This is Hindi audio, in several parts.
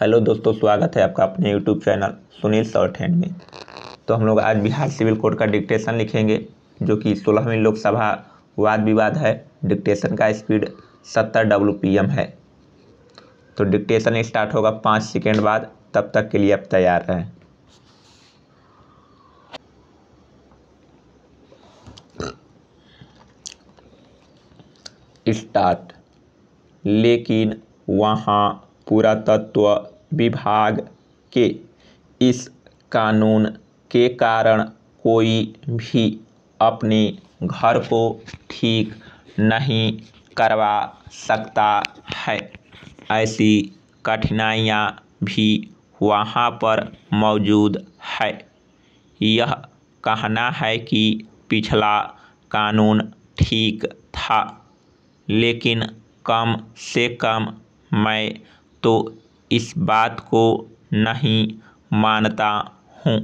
हेलो दोस्तों स्वागत है आपका अपने YouTube channel Sunil shorthand में तो हम लोग आज बिहार सिविल कोर्ट का डिक्टेशन लिखेंगे जो कि सोलहवीं लोकसभा वाद विवाद है डिक्टेशन का स्पीड सत्तर डब्लू है तो डिक्टेशन स्टार्ट होगा पाँच सेकेंड बाद तब तक के लिए आप तैयार रहें स्टार्ट लेकिन वहाँ पुरातत्व विभाग के इस कानून के कारण कोई भी अपने घर को ठीक नहीं करवा सकता है ऐसी कठिनाइयाँ भी वहाँ पर मौजूद है यह कहना है कि पिछला कानून ठीक था लेकिन कम से कम मैं तो इस बात को नहीं मानता हूँ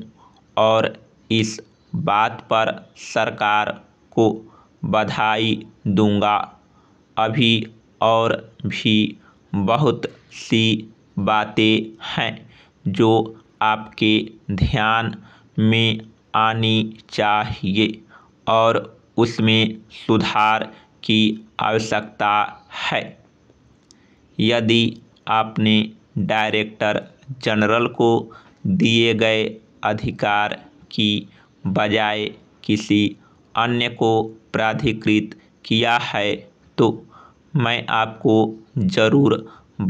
और इस बात पर सरकार को बधाई दूँगा अभी और भी बहुत सी बातें हैं जो आपके ध्यान में आनी चाहिए और उसमें सुधार की आवश्यकता है यदि आपने डायरेक्टर जनरल को दिए गए अधिकार की बजाय किसी अन्य को प्राधिकृत किया है तो मैं आपको ज़रूर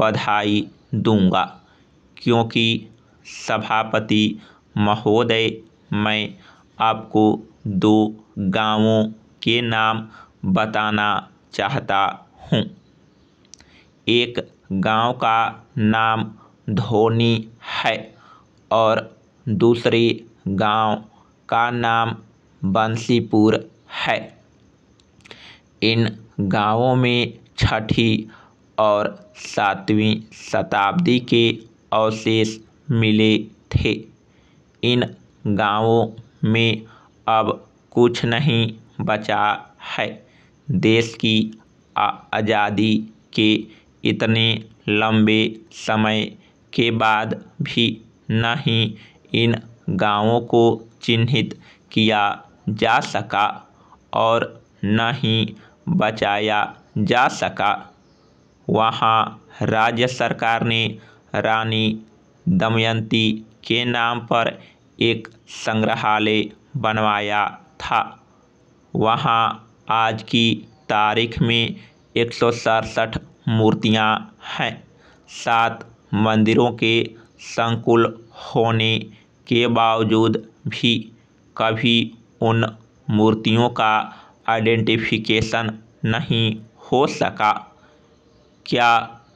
बधाई दूंगा क्योंकि सभापति महोदय मैं आपको दो गांवों के नाम बताना चाहता हूँ एक गांव का नाम धोनी है और दूसरे गांव का नाम बंसीपुर है इन गांवों में छठी और सातवीं शताब्दी के अवशेष मिले थे इन गांवों में अब कुछ नहीं बचा है देश की आज़ादी के इतने लंबे समय के बाद भी नहीं इन गाँवों को चिन्हित किया जा सका और न ही बचाया जा सका वहाँ राज्य सरकार ने रानी दमयंती के नाम पर एक संग्रहालय बनवाया था वहाँ आज की तारीख में एक सौ सड़सठ मूर्तियाँ हैं सात मंदिरों के संकुल होने के बावजूद भी कभी उन मूर्तियों का आइडेंटिफिकेशन नहीं हो सका क्या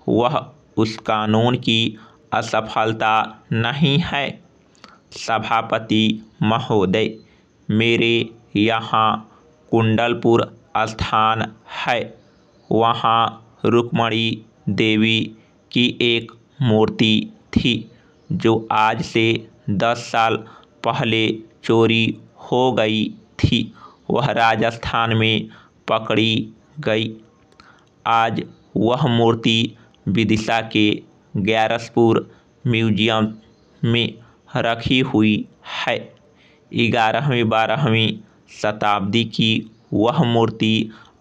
वह उस कानून की असफलता नहीं है सभापति महोदय मेरे यहाँ कुंडलपुर स्थान है वहाँ रुक्मणी देवी की एक मूर्ति थी जो आज से दस साल पहले चोरी हो गई थी वह राजस्थान में पकड़ी गई आज वह मूर्ति विदिशा के ग्यारसपुर म्यूजियम में रखी हुई है ग्यारहवीं बारहवीं शताब्दी की वह मूर्ति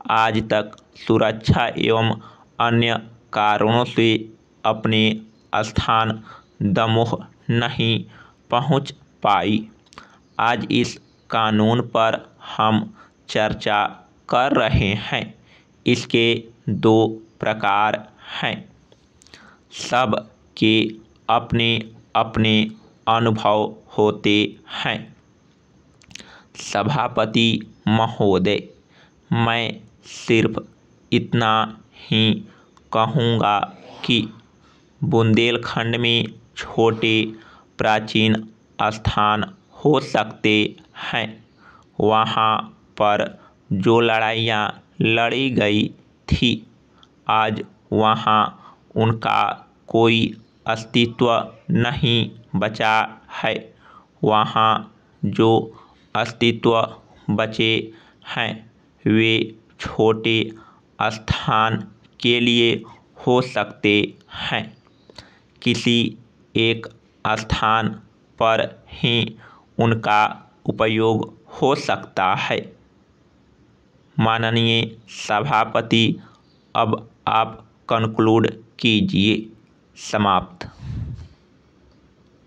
आज तक सुरक्षा एवं अन्य कारणों से अपने स्थान दमोह नहीं पहुंच पाई आज इस कानून पर हम चर्चा कर रहे हैं इसके दो प्रकार हैं सब के अपने अपने अनुभव होते हैं सभापति महोदय मैं सिर्फ इतना ही कहूँगा कि बुंदेलखंड में छोटे प्राचीन स्थान हो सकते हैं वहाँ पर जो लड़ाइयाँ लड़ी गई थी आज वहाँ उनका कोई अस्तित्व नहीं बचा है वहाँ जो अस्तित्व बचे हैं वे छोटे स्थान के लिए हो सकते हैं किसी एक स्थान पर ही उनका उपयोग हो सकता है माननीय सभापति अब आप कंक्लूड कीजिए समाप्त